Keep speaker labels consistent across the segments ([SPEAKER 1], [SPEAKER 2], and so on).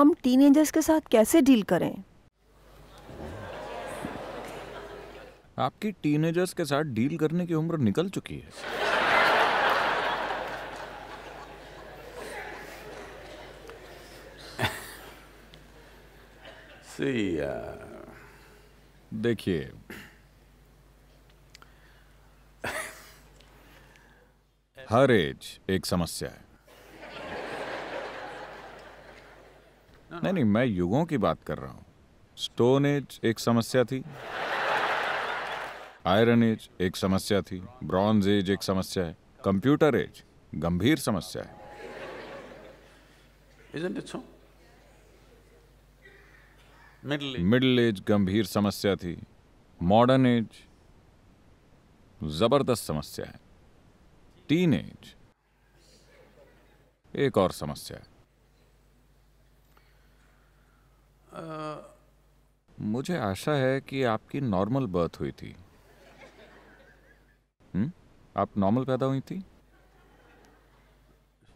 [SPEAKER 1] हम टीनेजर्स के साथ कैसे डील करें आपकी टीनेजर्स के साथ डील करने की उम्र निकल चुकी है uh, देखिए हर एज एक समस्या है नहीं नहीं मैं युगों की बात कर रहा हूँ स्टोन एज एक समस्या थी आयरन एज एक समस्या थी ब्रॉन्ज एज एक समस्या है कंप्यूटर एज गंभीर समस्या है मिडिल एज गंभीर समस्या थी मॉडर्न एज जबरदस्त समस्या है टीन एज एक और समस्या है मुझे आशा है कि आपकी नॉर्मल बर्थ हुई थी हुँ? हम्म? आप नॉर्मल पैदा हुई थी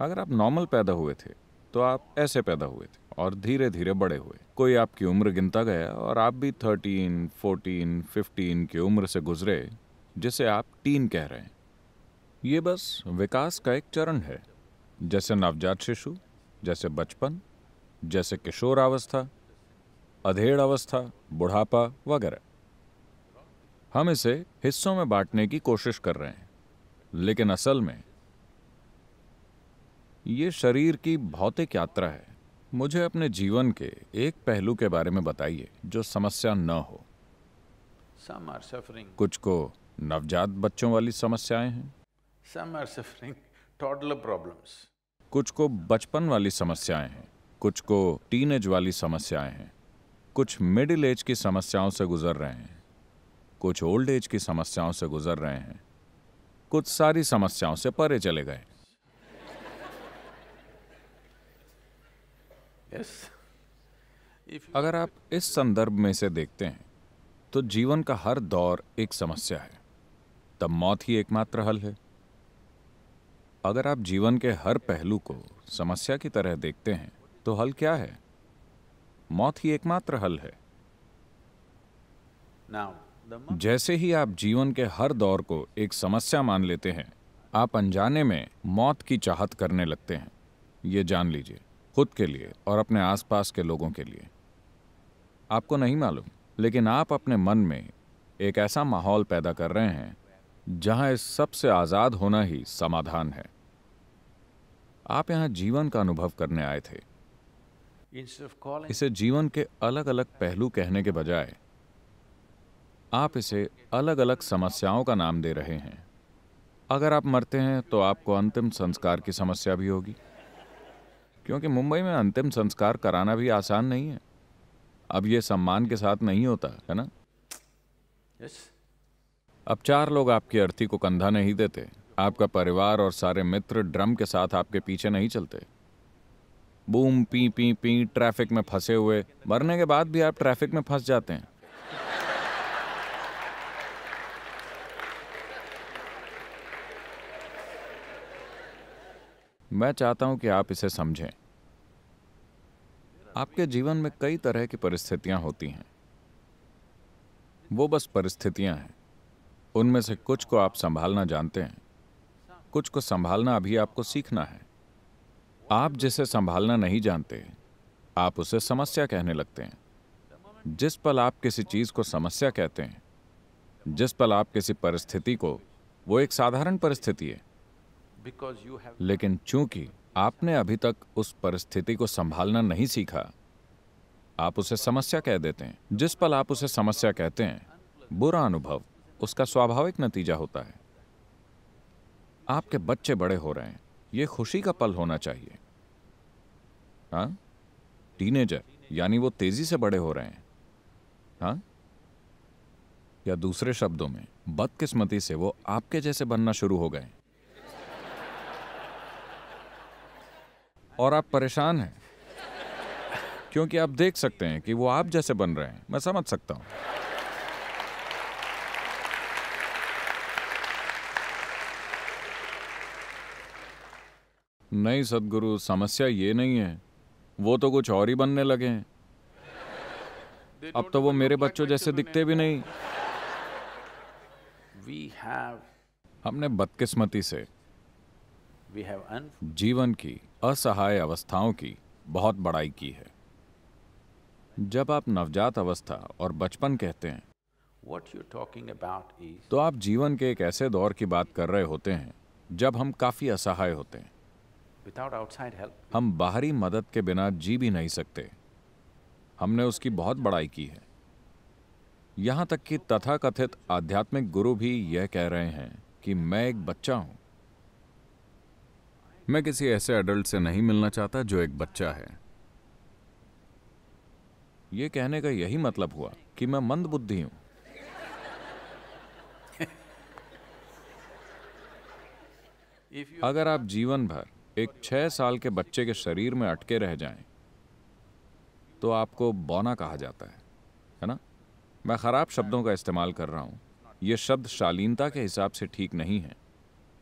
[SPEAKER 1] अगर आप नॉर्मल पैदा हुए थे तो आप ऐसे पैदा हुए थे और धीरे धीरे बड़े हुए कोई आपकी उम्र गिनता गया और आप भी थर्टीन फोर्टीन फिफ्टीन की उम्र से गुजरे जिसे आप टीन कह रहे हैं ये बस विकास का एक चरण है जैसे नवजात शिशु जैसे बचपन जैसे किशोरावस्था अधेड़ अवस्था बुढ़ापा वगैरह हम इसे हिस्सों में बांटने की कोशिश कर रहे हैं लेकिन असल में ये शरीर की भौतिक यात्रा है मुझे अपने जीवन के एक पहलू के बारे में बताइए जो समस्या न हो Some are suffering. कुछ को नवजात बच्चों वाली समस्याएं हैं Some are suffering toddler problems. कुछ को बचपन वाली समस्याएं हैं कुछ को टीनेज वाली समस्याएं हैं कुछ मिडिल एज की समस्याओं से गुजर रहे हैं कुछ ओल्ड एज की समस्याओं से गुजर रहे हैं कुछ सारी समस्याओं से परे चले गए yes. अगर आप इस संदर्भ में से देखते हैं तो जीवन का हर दौर एक समस्या है तब मौत ही एकमात्र हल है अगर आप जीवन के हर पहलू को समस्या की तरह देखते हैं तो हल क्या है मौत ही एकमात्र हल है जैसे ही आप जीवन के हर दौर को एक समस्या मान लेते हैं आप अनजाने में मौत की चाहत करने लगते हैं ये जान लीजिए खुद के लिए और अपने आसपास के लोगों के लिए आपको नहीं मालूम लेकिन आप अपने मन में एक ऐसा माहौल पैदा कर रहे हैं जहां इस सब से आज़ाद होना ही समाधान है आप यहां जीवन का अनुभव करने आए थे इसे जीवन के अलग अलग पहलू कहने के बजाय आप इसे अलग अलग समस्याओं का नाम दे रहे हैं अगर आप मरते हैं तो आपको अंतिम संस्कार की समस्या भी होगी क्योंकि मुंबई में अंतिम संस्कार कराना भी आसान नहीं है अब ये सम्मान के साथ नहीं होता है ना yes. अब चार लोग आपकी अर्थी को कंधा नहीं देते आपका परिवार और सारे मित्र ड्रम के साथ आपके पीछे नहीं चलते बूम पी पी पी ट्रैफिक में फंसे हुए मरने के बाद भी आप ट्रैफिक में फंस जाते हैं मैं चाहता हूं कि आप इसे समझें आपके जीवन में कई तरह की परिस्थितियां होती हैं वो बस परिस्थितियां हैं उनमें से कुछ को आप संभालना जानते हैं कुछ को संभालना अभी आपको सीखना है आप जिसे संभालना नहीं जानते आप उसे समस्या कहने लगते हैं जिस पल आप किसी चीज को समस्या कहते हैं जिस पल आप किसी परिस्थिति को वो एक साधारण परिस्थिति है लेकिन चूंकि आपने अभी तक उस परिस्थिति को संभालना नहीं सीखा आप उसे समस्या कह देते हैं जिस पल आप उसे समस्या कहते हैं बुरा अनुभव उसका स्वाभाविक नतीजा होता है आपके बच्चे बड़े हो रहे हैं यह खुशी का पल होना चाहिए हाँ टीनेजर यानी वो तेजी से बड़े हो रहे हैं हाँ या दूसरे शब्दों में बदकिस्मती से वो आपके जैसे बनना शुरू हो गए और आप परेशान हैं क्योंकि आप देख सकते हैं कि वो आप जैसे बन रहे हैं मैं समझ सकता हूं नहीं सदगुरु समस्या ये नहीं है वो तो कुछ और ही बनने लगे हैं अब तो वो मेरे बच्चों जैसे दिखते भी नहीं वी हैव हमने बदकिस्मती से वी हैव जीवन की असहाय अवस्थाओं की बहुत बड़ाई की है जब आप नवजात अवस्था और बचपन कहते हैं What you're talking about is... तो आप जीवन के एक ऐसे दौर की बात कर रहे होते हैं जब हम काफी असहाय होते हैं हम बाहरी मदद के बिना जी भी नहीं सकते हमने उसकी बहुत बड़ाई की है यहां तक कि तथाकथित आध्यात्मिक गुरु भी यह कह रहे हैं कि मैं एक बच्चा हूं मैं किसी ऐसे एडल्ट से नहीं मिलना चाहता जो एक बच्चा है यह कहने का यही मतलब हुआ कि मैं मंद बुद्धि हूं अगर आप जीवन भर एक छह साल के बच्चे के शरीर में अटके रह जाएं, तो आपको बौना कहा जाता है है ना मैं ख़राब शब्दों का इस्तेमाल कर रहा हूं ये शब्द शालीनता के हिसाब से ठीक नहीं है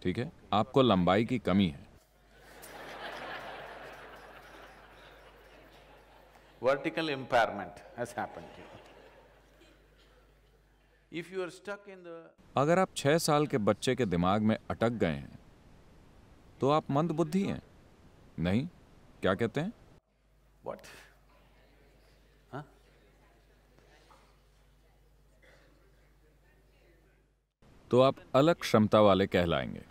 [SPEAKER 1] ठीक है आपको लंबाई की कमी है vertical impairment if you are stuck in the अगर आप छह साल के बच्चे के दिमाग में अटक गए हैं तो आप मंद बुद्धि हैं नहीं क्या कहते हैं वट तो आप अलग क्षमता वाले कहलाएंगे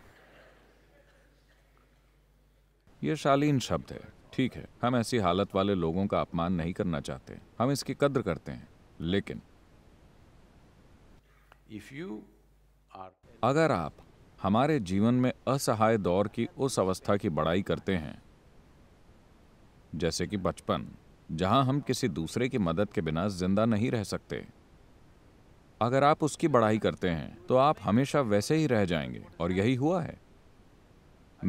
[SPEAKER 1] यह शालीन शब्द है ठीक है हम ऐसी हालत वाले लोगों का अपमान नहीं करना चाहते हम इसकी कद्र करते हैं लेकिन इफ यू आर अगर आप हमारे जीवन में असहाय दौर की उस अवस्था की बड़ाई करते हैं जैसे कि बचपन जहां हम किसी दूसरे की मदद के बिना जिंदा नहीं रह सकते अगर आप उसकी बढ़ाई करते हैं तो आप हमेशा वैसे ही रह जाएंगे और यही हुआ है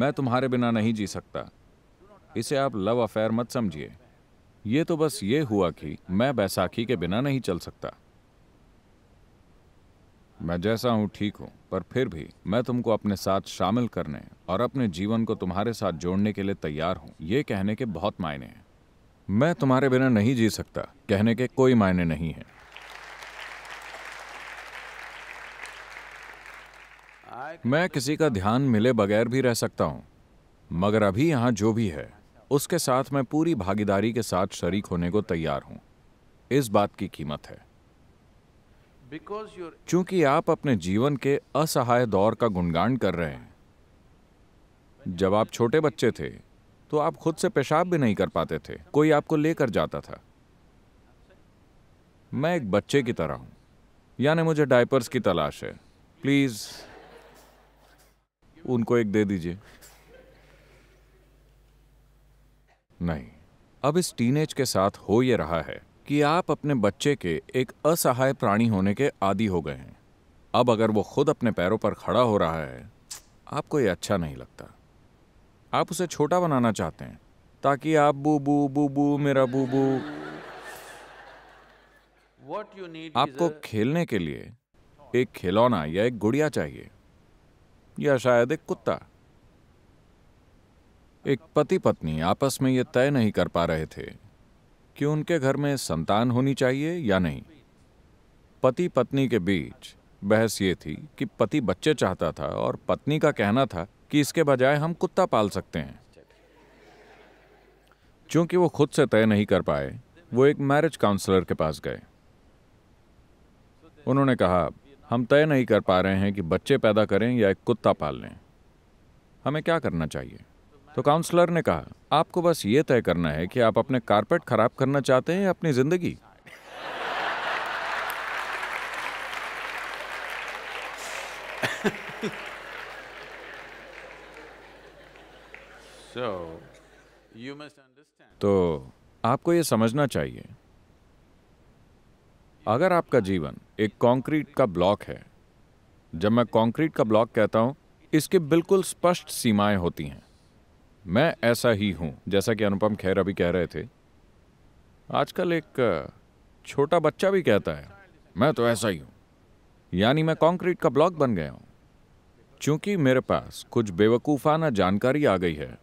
[SPEAKER 1] मैं तुम्हारे बिना नहीं जी सकता इसे आप लव अफेयर मत समझिए ये तो बस ये हुआ कि मैं बैसाखी के बिना नहीं चल सकता मैं जैसा हूँ ठीक हूँ पर फिर भी मैं तुमको अपने साथ शामिल करने और अपने जीवन को तुम्हारे साथ जोड़ने के लिए तैयार हूँ ये कहने के बहुत मायने हैं मैं तुम्हारे बिना नहीं जी सकता कहने के कोई मायने नहीं है मैं किसी का ध्यान मिले बगैर भी रह सकता हूँ मगर अभी यहाँ जो भी है उसके साथ मैं पूरी भागीदारी के साथ शरीक होने को तैयार हूँ इस बात की कीमत है चूंकि आप अपने जीवन के असहाय दौर का गुणगान कर रहे हैं जब आप छोटे बच्चे थे तो आप खुद से पेशाब भी नहीं कर पाते थे कोई आपको लेकर जाता था मैं एक बच्चे की तरह हूं यानी मुझे डायपर्स की तलाश है प्लीज उनको एक दे दीजिए नहीं अब इस टीनेज के साथ हो ये रहा है कि आप अपने बच्चे के एक असहाय प्राणी होने के आदि हो गए हैं अब अगर वो खुद अपने पैरों पर खड़ा हो रहा है आपको ये अच्छा नहीं लगता आप उसे छोटा बनाना चाहते हैं ताकि आप बू बू बू बू मेरा बू बू आपको खेलने के लिए एक खिलौना या एक गुड़िया चाहिए या शायद एक कुत्ता एक पति पत्नी आपस में यह तय नहीं कर पा रहे थे कि उनके घर में संतान होनी चाहिए या नहीं पति पत्नी के बीच बहस ये थी कि पति बच्चे चाहता था और पत्नी का कहना था कि इसके बजाय हम कुत्ता पाल सकते हैं चूंकि वो खुद से तय नहीं कर पाए वो एक मैरिज काउंसलर के पास गए उन्होंने कहा हम तय नहीं कर पा रहे हैं कि बच्चे पैदा करें या एक कुत्ता पाल लें हमें क्या करना चाहिए तो काउंसलर ने कहा आपको बस ये तय करना है कि आप अपने कारपेट खराब करना चाहते हैं या अपनी जिंदगी तो आपको यह समझना चाहिए अगर आपका जीवन एक कंक्रीट का ब्लॉक है जब मैं कंक्रीट का ब्लॉक कहता हूं इसकी बिल्कुल स्पष्ट सीमाएं होती हैं मैं ऐसा ही हूं जैसा कि अनुपम खैर अभी कह रहे थे आजकल एक छोटा बच्चा भी कहता है मैं तो ऐसा ही हूं यानी मैं कंक्रीट का ब्लॉक बन गया हूं चूंकि मेरे पास कुछ बेवकूफ़ाना जानकारी आ गई है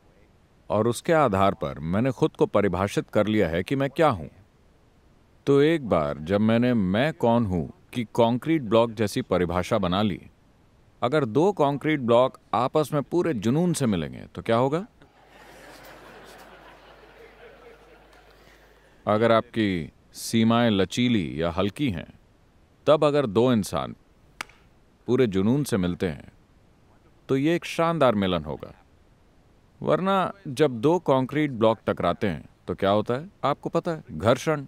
[SPEAKER 1] और उसके आधार पर मैंने खुद को परिभाषित कर लिया है कि मैं क्या हूं तो एक बार जब मैंने मैं कौन हूं कि कंक्रीट ब्लॉक जैसी परिभाषा बना ली अगर दो कंक्रीट ब्लॉक आपस में पूरे जुनून से मिलेंगे तो क्या होगा अगर आपकी सीमाएं लचीली या हल्की हैं तब अगर दो इंसान पूरे जुनून से मिलते हैं तो ये एक शानदार मिलन होगा वरना जब दो कंक्रीट ब्लॉक टकराते हैं तो क्या होता है आपको पता है घर्षण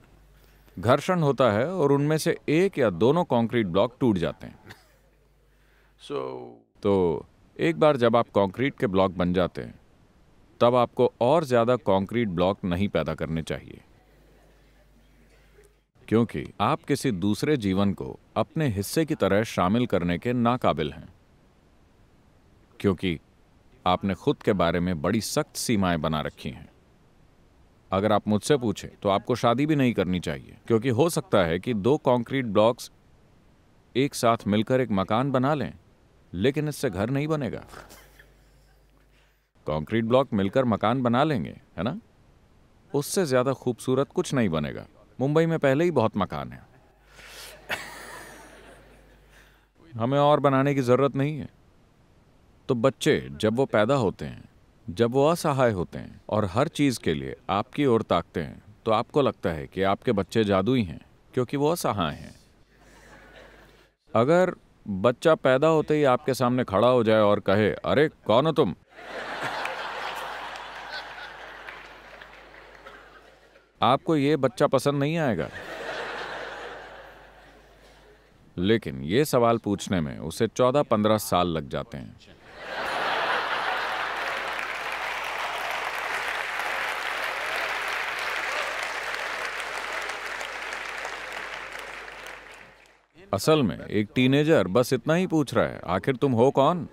[SPEAKER 1] घर्षण होता है और उनमें से एक या दोनों कंक्रीट ब्लॉक टूट जाते हैं so... तो एक बार जब आप कंक्रीट के ब्लॉक बन जाते हैं तब आपको और ज़्यादा कंक्रीट ब्लॉक नहीं पैदा करने चाहिए क्योंकि आप किसी दूसरे जीवन को अपने हिस्से की तरह शामिल करने के नाकाबिल हैं क्योंकि आपने खुद के बारे में बड़ी सख्त सीमाएं बना रखी हैं अगर आप मुझसे पूछें तो आपको शादी भी नहीं करनी चाहिए क्योंकि हो सकता है कि दो कंक्रीट ब्लॉक्स एक साथ मिलकर एक मकान बना लें लेकिन इससे घर नहीं बनेगा कंक्रीट ब्लॉक मिलकर मकान बना लेंगे है ना उससे ज्यादा खूबसूरत कुछ नहीं बनेगा मुंबई में पहले ही बहुत मकान है हमें और बनाने की ज़रूरत नहीं है तो बच्चे जब वो पैदा होते हैं जब वो असहाय होते हैं और हर चीज़ के लिए आपकी ओर ताकते हैं तो आपको लगता है कि आपके बच्चे जादुई हैं क्योंकि वो असहाय हैं अगर बच्चा पैदा होते ही आपके सामने खड़ा हो जाए और कहे अरे कौन हो तुम आपको ये बच्चा पसंद नहीं आएगा लेकिन ये सवाल पूछने में उसे चौदह पंद्रह साल लग जाते हैं असल में एक टीनेजर बस इतना ही पूछ रहा है आखिर तुम हो कौन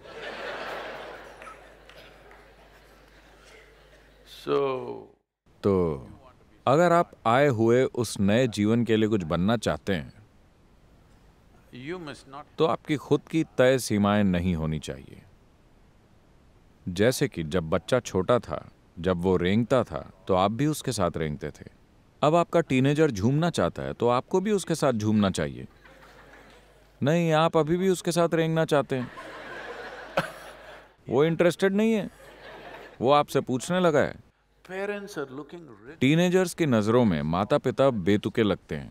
[SPEAKER 1] so... तो अगर आप आए हुए उस नए जीवन के लिए कुछ बनना चाहते हैं तो आपकी खुद की तय सीमाएं नहीं होनी चाहिए जैसे कि जब बच्चा छोटा था जब वो रेंगता था तो आप भी उसके साथ रेंगते थे अब आपका टीनेजर झूमना चाहता है तो आपको भी उसके साथ झूमना चाहिए नहीं आप अभी भी उसके साथ रेंगना चाहते हैं वो इंटरेस्टेड नहीं है वो आपसे पूछने लगा है टीनेजर्स की नज़रों में माता पिता बेतुके लगते हैं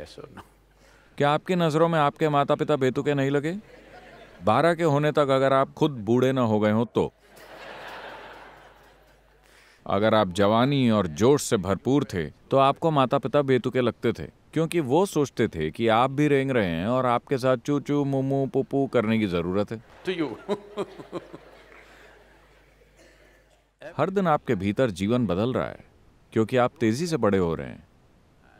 [SPEAKER 1] yes no? क्या आपकी नज़रों में आपके माता पिता बेतुके नहीं लगे बारह के होने तक अगर आप खुद बूढ़े ना हो गए हो तो अगर आप जवानी और जोश से भरपूर थे तो आपको माता पिता बेतुके लगते थे क्योंकि वो सोचते थे कि आप भी रेंग रहे हैं और आपके साथ चू चू मुमू पुपू करने की जरूरत है हर दिन आपके भीतर जीवन बदल रहा है क्योंकि आप तेजी से बड़े हो रहे हैं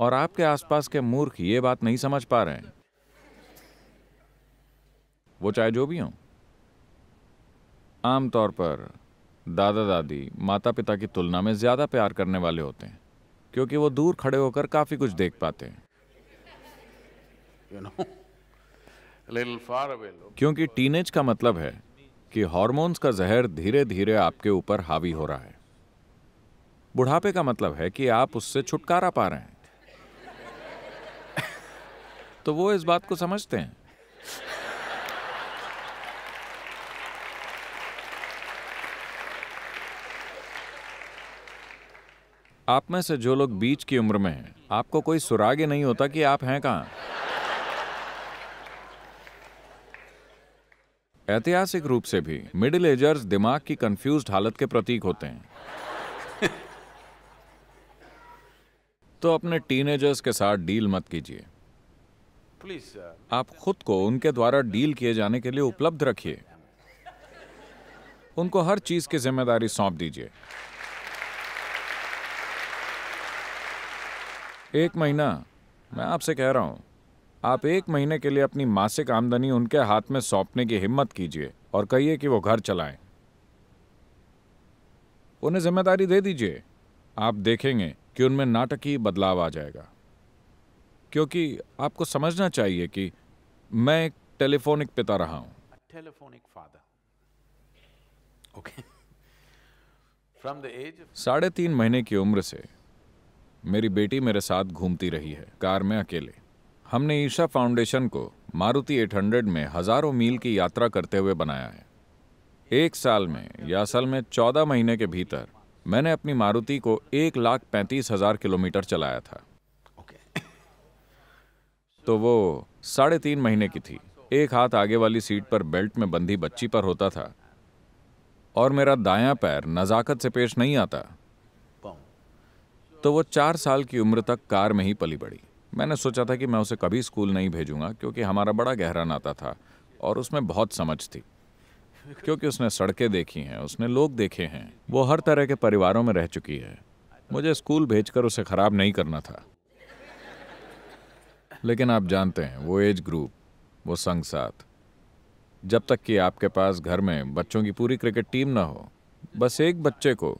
[SPEAKER 1] और आपके आसपास के मूर्ख ये बात नहीं समझ पा रहे हैं वो चाहे जो भी हो आमतौर पर दादा दादी माता पिता की तुलना में ज़्यादा प्यार करने वाले होते हैं क्योंकि वो दूर खड़े होकर काफ़ी कुछ देख पाते हैं क्योंकि टीनेज का मतलब है कि हार्मोन्स का जहर धीरे धीरे आपके ऊपर हावी हो रहा है बुढ़ापे का मतलब है कि आप उससे छुटकारा पा रहे हैं तो वो इस बात को समझते हैं आप में से जो लोग बीच की उम्र में हैं आपको कोई सुराग नहीं होता कि आप हैं कहां ऐतिहासिक रूप से भी मिडिल एजर्स दिमाग की कंफ्यूज हालत के प्रतीक होते हैं तो अपने टीनेजर्स के साथ डील मत कीजिए प्लीज आप खुद को उनके द्वारा डील किए जाने के लिए उपलब्ध रखिए उनको हर चीज की जिम्मेदारी सौंप दीजिए एक महीना मैं आपसे कह रहा हूं आप एक महीने के लिए अपनी मासिक आमदनी उनके हाथ में सौंपने की हिम्मत कीजिए और कहिए कि वो घर चलाएं। उन्हें जिम्मेदारी दे दीजिए आप देखेंगे कि उनमें नाटकीय बदलाव आ जाएगा क्योंकि आपको समझना चाहिए कि मैं एक टेलीफोनिक पिता रहा हूं telephonic father okay from the age साढ़े तीन महीने की उम्र से मेरी बेटी मेरे साथ घूमती रही है कार में अकेले हमने ईशा फाउंडेशन को मारुति 800 में हजारों मील की यात्रा करते हुए बनाया है एक साल में या असल में चौदह महीने के भीतर मैंने अपनी मारुति को एक लाख पैंतीस हजार किलोमीटर चलाया था तो वो साढ़े तीन महीने की थी एक हाथ आगे वाली सीट पर बेल्ट में बंधी बच्ची पर होता था और मेरा दायां पैर नज़ाकत से पेश नहीं आता तो वो चार साल की उम्र तक कार में ही पली पड़ी मैंने सोचा था कि मैं उसे कभी स्कूल नहीं भेजूंगा क्योंकि हमारा बड़ा गहरा नाता था और उसमें बहुत समझ थी क्योंकि उसने सड़कें देखी हैं उसने लोग देखे हैं वो हर तरह के परिवारों में रह चुकी है मुझे स्कूल भेजकर उसे खराब नहीं करना था लेकिन आप जानते हैं वो एज ग्रुप वो संग साथ जब तक कि आपके पास घर में बच्चों की पूरी क्रिकेट टीम ना हो बस एक बच्चे को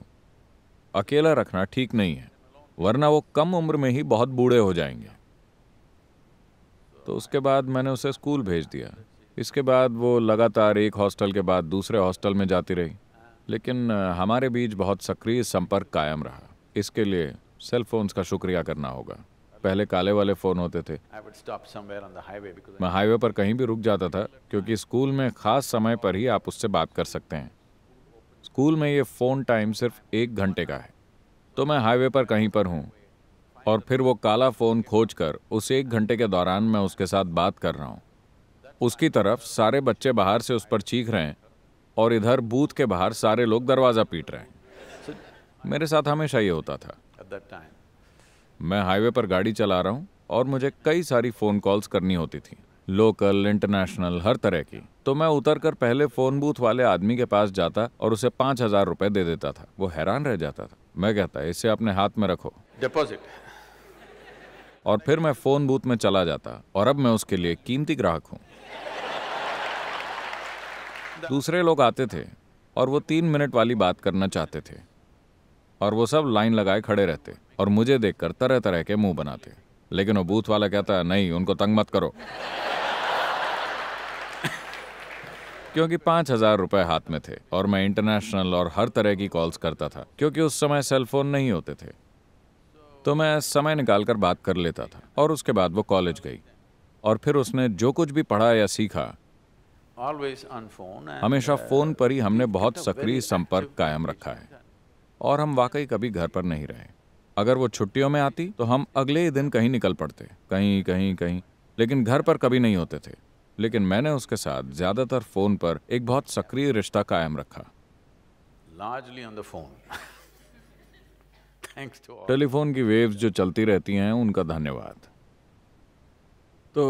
[SPEAKER 1] अकेला रखना ठीक नहीं है वरना वो कम उम्र में ही बहुत बूढ़े हो जाएंगे तो उसके बाद मैंने उसे स्कूल भेज दिया इसके बाद वो लगातार एक हॉस्टल के बाद दूसरे हॉस्टल में जाती रही लेकिन हमारे बीच बहुत सक्रिय संपर्क कायम रहा इसके लिए सेल फोन्स का शुक्रिया करना होगा पहले काले वाले फ़ोन होते थे मैं हाईवे पर कहीं भी रुक जाता था क्योंकि स्कूल में ख़ास समय पर ही आप उससे बात कर सकते हैं स्कूल में ये फ़ोन टाइम सिर्फ एक घंटे का है तो मैं हाईवे पर कहीं पर हूँ और फिर वो काला फ़ोन खोज कर उस एक घंटे के दौरान मैं उसके साथ बात कर रहा हूँ उसकी तरफ सारे बच्चे बाहर से उस पर चीख रहे हैं और इधर बूथ के बाहर सारे लोग दरवाज़ा पीट रहे हैं मेरे साथ हमेशा ये होता था मैं हाईवे पर गाड़ी चला रहा हूँ और मुझे कई सारी फ़ोन कॉल्स करनी होती थी लोकल इंटरनेशनल हर तरह की तो मैं उतर कर पहले फोन बूथ वाले आदमी के पास जाता और उसे पाँच हजार रुपये दे देता था वो हैरान रह जाता था मैं कहता इसे अपने हाथ में रखो डिपॉजिट और फिर मैं फोन बूथ में चला जाता और अब मैं उसके लिए कीमती ग्राहक हूँ दूसरे लोग आते थे और वो तीन मिनट वाली बात करना चाहते थे और वो सब लाइन लगाए खड़े रहते और मुझे देखकर तरह तरह के मुंह बनाते लेकिन वो बूथ वाला कहता नहीं उनको तंग मत करो क्योंकि पांच हजार रुपए हाथ में थे और मैं इंटरनेशनल और हर तरह की कॉल्स करता था क्योंकि उस समय सेलफोन नहीं होते थे तो मैं समय निकालकर बात कर लेता था और उसके बाद वो कॉलेज गई और फिर उसने जो कुछ भी पढ़ा या सीखा हमेशा uh, फोन पर ही हमने बहुत सक्रिय संपर्क कायम रखा है और हम वाकई कभी घर पर नहीं रहे अगर वो छुट्टियों में आती तो हम अगले ही दिन कहीं निकल पड़ते कहीं कहीं कहीं लेकिन घर पर कभी नहीं होते थे लेकिन मैंने उसके साथ ज्यादातर फोन पर एक बहुत सक्रिय रिश्ता कायम रखा largely on the phone telephone की वेव्स जो चलती रहती हैं उनका धन्यवाद तो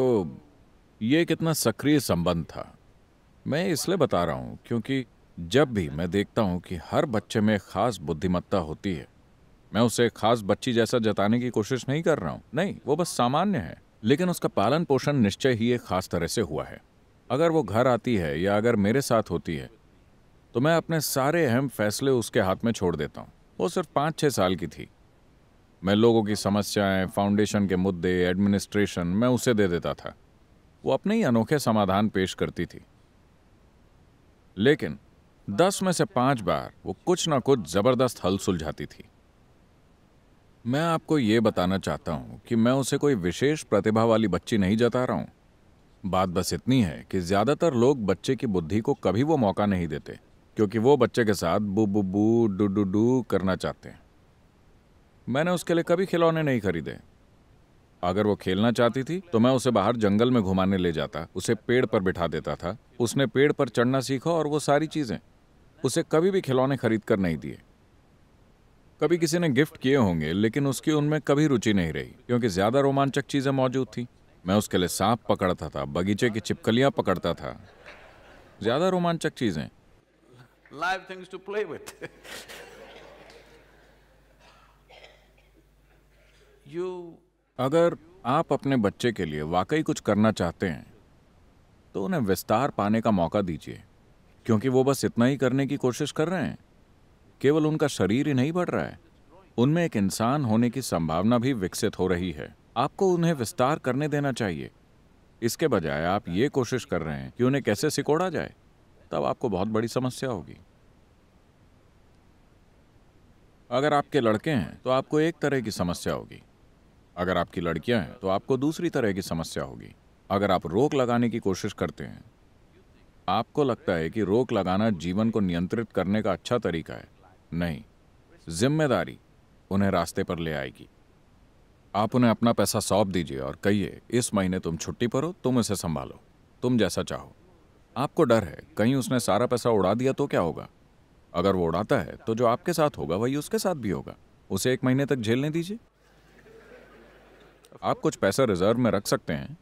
[SPEAKER 1] ये कितना सक्रिय संबंध था मैं इसलिए बता रहा हूं क्योंकि जब भी मैं देखता हूं कि हर बच्चे में खास बुद्धिमत्ता होती है मैं उसे खास बच्ची जैसा जताने की कोशिश नहीं कर रहा हूं नहीं वो बस सामान्य है लेकिन उसका पालन पोषण निश्चय ही एक खास तरह से हुआ है अगर वो घर आती है या अगर मेरे साथ होती है तो मैं अपने सारे अहम फैसले उसके हाथ में छोड़ देता हूँ वो सिर्फ पाँच छः साल की थी मैं लोगों की समस्याएं, फाउंडेशन के मुद्दे एडमिनिस्ट्रेशन मैं उसे दे देता था वो अपने ही अनोखे समाधान पेश करती थी लेकिन दस में से पांच बार वो कुछ ना कुछ ज़बरदस्त हल सुलझाती थी मैं आपको ये बताना चाहता हूँ कि मैं उसे कोई विशेष प्रतिभा वाली बच्ची नहीं जता रहा हूँ बात बस इतनी है कि ज़्यादातर लोग बच्चे की बुद्धि को कभी वो मौका नहीं देते क्योंकि वो बच्चे के साथ बु बु बु डू डू डू करना चाहते हैं मैंने उसके लिए कभी खिलौने नहीं खरीदे अगर वो खेलना चाहती थी तो मैं उसे बाहर जंगल में घुमाने ले जाता उसे पेड़ पर बिठा देता था उसने पेड़ पर चढ़ना सीखा और वो सारी चीज़ें उसे कभी भी खिलौने खरीद कर नहीं दिए कभी किसी ने गिफ्ट किए होंगे लेकिन उसकी उनमें कभी रुचि नहीं रही क्योंकि ज्यादा रोमांचक चीजें मौजूद थी मैं उसके लिए सांप पकड़ता था बगीचे की चिपकलियां पकड़ता था ज्यादा रोमांचक चीजें live things to play with you अगर आप अपने बच्चे के लिए वाकई कुछ करना चाहते हैं तो उन्हें विस्तार पाने का मौका दीजिए क्योंकि वो बस इतना ही करने की कोशिश कर रहे हैं केवल उनका शरीर ही नहीं बढ़ रहा है उनमें एक इंसान होने की संभावना भी विकसित हो रही है आपको उन्हें विस्तार करने देना चाहिए इसके बजाय आप ये कोशिश कर रहे हैं कि उन्हें कैसे सिकोड़ा जाए तब आपको बहुत बड़ी समस्या होगी अगर आपके लड़के हैं तो आपको एक तरह की समस्या होगी अगर आपकी लड़कियां हैं तो आपको दूसरी तरह की समस्या होगी अगर आप रोक लगाने की कोशिश करते हैं आपको लगता है कि रोक लगाना जीवन को नियंत्रित करने का अच्छा तरीका है नहीं जिम्मेदारी उन्हें रास्ते पर ले आएगी आप उन्हें अपना पैसा सौंप दीजिए और कहिए इस महीने तुम छुट्टी पर हो तुम इसे संभालो तुम जैसा चाहो आपको डर है कहीं उसने सारा पैसा उड़ा दिया तो क्या होगा अगर वो उड़ाता है तो जो आपके साथ होगा वही उसके साथ भी होगा उसे एक महीने तक झेलने दीजिए आप कुछ पैसा रिजर्व में रख सकते हैं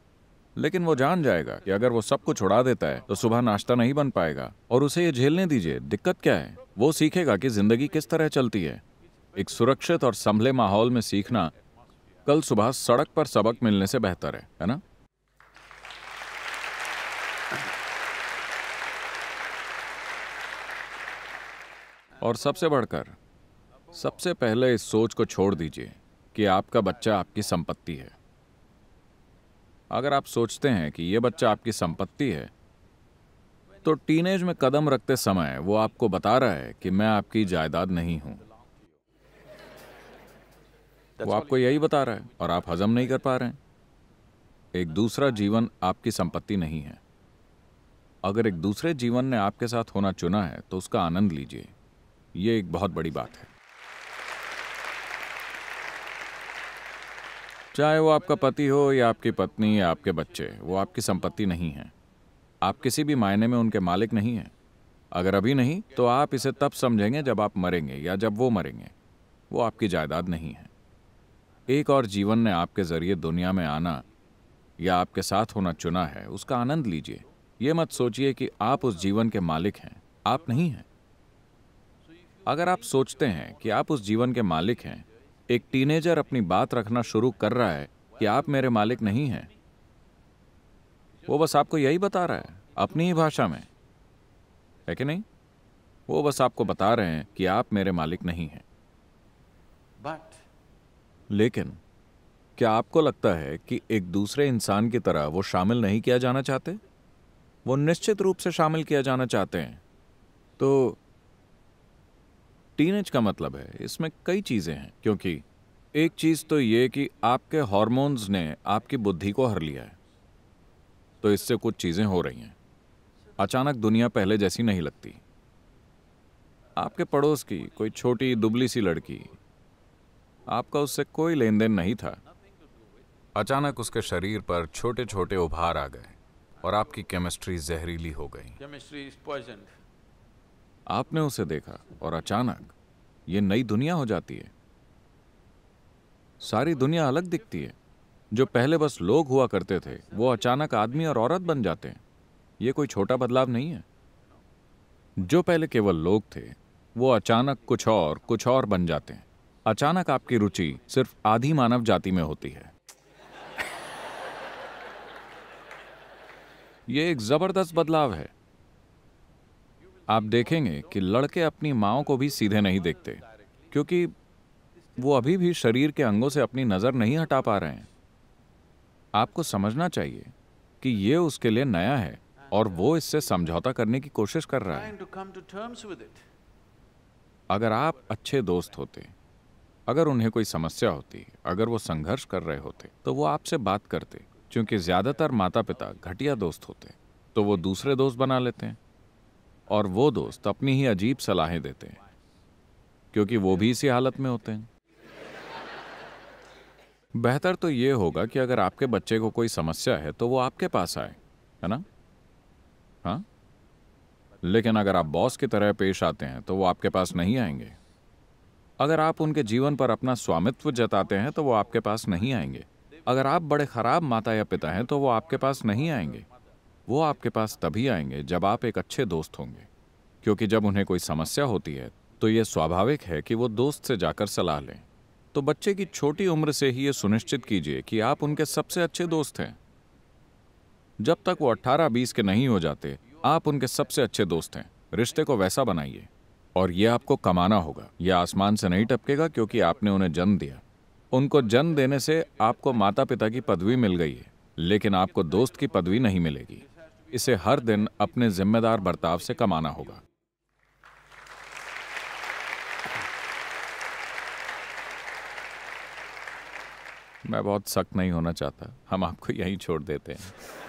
[SPEAKER 1] लेकिन वो जान जाएगा कि अगर वो सब कुछ उड़ा देता है तो सुबह नाश्ता नहीं बन पाएगा और उसे ये झेलने दीजिए दिक्कत क्या है वो सीखेगा कि जिंदगी किस तरह चलती है एक सुरक्षित और संभले माहौल में सीखना कल सुबह सड़क पर सबक मिलने से बेहतर है है ना और सबसे बढ़कर सबसे पहले इस सोच को छोड़ दीजिए कि आपका बच्चा आपकी संपत्ति है अगर आप सोचते हैं कि यह बच्चा आपकी संपत्ति है तो टीनेज में कदम रखते समय वो आपको बता रहा है कि मैं आपकी जायदाद नहीं हूं वो आपको यही बता रहा है और आप हजम नहीं कर पा रहे हैं एक दूसरा जीवन आपकी संपत्ति नहीं है अगर एक दूसरे जीवन ने आपके साथ होना चुना है तो उसका आनंद लीजिए यह एक बहुत बड़ी बात है चाहे वो आपका पति हो या आपकी पत्नी या आपके बच्चे वो आपकी संपत्ति नहीं है आप किसी भी मायने में उनके मालिक नहीं हैं अगर अभी नहीं तो आप इसे तब समझेंगे जब आप मरेंगे या जब वो मरेंगे वो आपकी जायदाद नहीं है एक और जीवन ने आपके ज़रिए दुनिया में आना या आपके साथ होना चुना है उसका आनंद लीजिए ये मत सोचिए कि आप उस जीवन के मालिक हैं आप नहीं हैं अगर आप सोचते हैं कि आप उस जीवन के मालिक हैं एक टीनेजर अपनी बात रखना शुरू कर रहा है कि आप मेरे मालिक नहीं हैं वो बस आपको यही बता रहा है अपनी ही भाषा में है कि नहीं वो बस आपको बता रहे हैं कि आप मेरे मालिक नहीं हैं बट लेकिन क्या आपको लगता है कि एक दूसरे इंसान की तरह वो शामिल नहीं किया जाना चाहते वो निश्चित रूप से शामिल किया जाना चाहते हैं तो टीनेज का मतलब है इसमें कई चीज़ें हैं क्योंकि एक चीज़ तो ये कि आपके हॉर्मोन्स ने आपकी बुद्धि को हर लिया है तो इससे कुछ चीज़ें हो रही हैं अचानक दुनिया पहले जैसी नहीं लगती आपके पड़ोस की कोई छोटी दुबली सी लड़की आपका उससे कोई लेन देन नहीं था अचानक उसके शरीर पर छोटे छोटे उभार आ गए और आपकी केमिस्ट्री जहरीली हो गई केमिस्ट्री इज पॉइजन आपने उसे देखा और अचानक ये नई दुनिया हो जाती है सारी दुनिया अलग दिखती है जो पहले बस लोग हुआ करते थे वो अचानक आदमी और औरत बन जाते हैं ये कोई छोटा बदलाव नहीं है जो पहले केवल लोग थे वो अचानक कुछ और कुछ और बन जाते हैं अचानक आपकी रुचि सिर्फ आधी मानव जाति में होती है ये एक जबरदस्त बदलाव है आप देखेंगे कि लड़के अपनी माओ को भी सीधे नहीं देखते क्योंकि वो अभी भी शरीर के अंगों से अपनी नज़र नहीं हटा पा रहे हैं आपको समझना चाहिए कि ये उसके लिए नया है और वो इससे समझौता करने की कोशिश कर रहा है अगर आप अच्छे दोस्त होते अगर उन्हें कोई समस्या होती अगर वो संघर्ष कर रहे होते तो वो आपसे बात करते क्योंकि ज़्यादातर माता पिता घटिया दोस्त होते तो वो दूसरे दोस्त बना लेते हैं और वो दोस्त अपनी ही अजीब सलाहें देते हैं क्योंकि वो भी इसी हालत में होते हैं बेहतर तो ये होगा कि अगर आपके बच्चे को कोई समस्या है तो वो आपके पास आए है ना हाँ लेकिन अगर आप बॉस की तरह पेश आते हैं तो वो आपके पास नहीं आएंगे अगर आप उनके जीवन पर अपना स्वामित्व जताते हैं तो वो आपके पास नहीं आएंगे अगर आप बड़े खराब माता या पिता हैं तो वो आपके पास नहीं आएंगे वो आपके पास तभी आएंगे जब आप एक अच्छे दोस्त होंगे क्योंकि जब उन्हें कोई समस्या होती है तो ये स्वाभाविक है कि वो दोस्त से जाकर सलाह लें तो बच्चे की छोटी उम्र से ही ये सुनिश्चित कीजिए कि आप उनके सबसे अच्छे दोस्त हैं जब तक वो 18-20 के नहीं हो जाते आप उनके सबसे अच्छे दोस्त हैं रिश्ते को वैसा बनाइए और ये आपको कमाना होगा यह आसमान से नहीं टपकेगा क्योंकि आपने उन्हें जन्म दिया उनको जन्म देने से आपको माता पिता की पदवी मिल गई है लेकिन आपको दोस्त की पदवी नहीं मिलेगी इसे हर दिन अपने जिम्मेदार बर्ताव से कमाना होगा मैं बहुत सख्त नहीं होना चाहता हम आपको यहीं छोड़ देते हैं